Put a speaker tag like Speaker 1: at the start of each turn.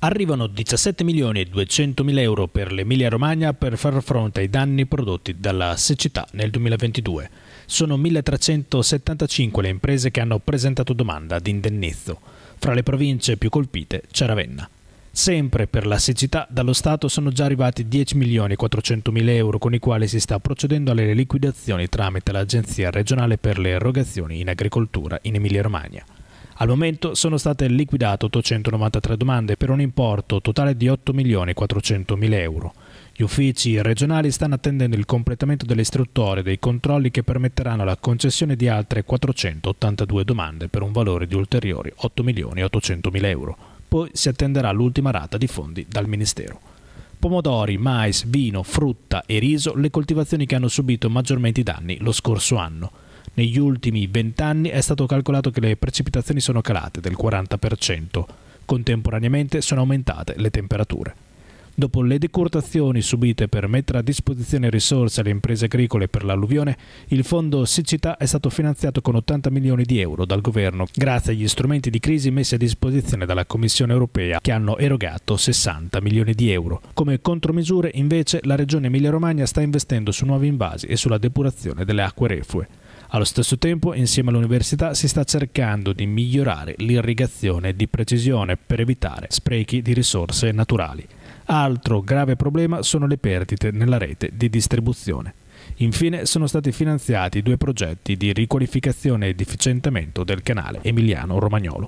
Speaker 1: Arrivano 17 milioni e 200 mila euro per l'Emilia Romagna per far fronte ai danni prodotti dalla siccità nel 2022. Sono 1375 le imprese che hanno presentato domanda di indennizzo. Fra le province più colpite c'è Ravenna. Sempre per la siccità dallo Stato sono già arrivati 10 milioni e 400 mila euro con i quali si sta procedendo alle liquidazioni tramite l'Agenzia regionale per le erogazioni in agricoltura in Emilia Romagna. Al momento sono state liquidate 893 domande per un importo totale di 8.400.000 euro. Gli uffici regionali stanno attendendo il completamento delle istruttorie dei controlli che permetteranno la concessione di altre 482 domande per un valore di ulteriori 8.800.000 euro. Poi si attenderà l'ultima rata di fondi dal Ministero. Pomodori, mais, vino, frutta e riso le coltivazioni che hanno subito maggiormente i danni lo scorso anno. Negli ultimi vent'anni è stato calcolato che le precipitazioni sono calate del 40%. Contemporaneamente sono aumentate le temperature. Dopo le decurtazioni subite per mettere a disposizione risorse alle imprese agricole per l'alluvione, il fondo siccità è stato finanziato con 80 milioni di euro dal governo grazie agli strumenti di crisi messi a disposizione dalla Commissione europea che hanno erogato 60 milioni di euro. Come contromisure invece la regione Emilia-Romagna sta investendo su nuovi invasi e sulla depurazione delle acque reflue. Allo stesso tempo, insieme all'università si sta cercando di migliorare l'irrigazione di precisione per evitare sprechi di risorse naturali. Altro grave problema sono le perdite nella rete di distribuzione. Infine sono stati finanziati due progetti di riqualificazione ed efficientamento del canale Emiliano-Romagnolo.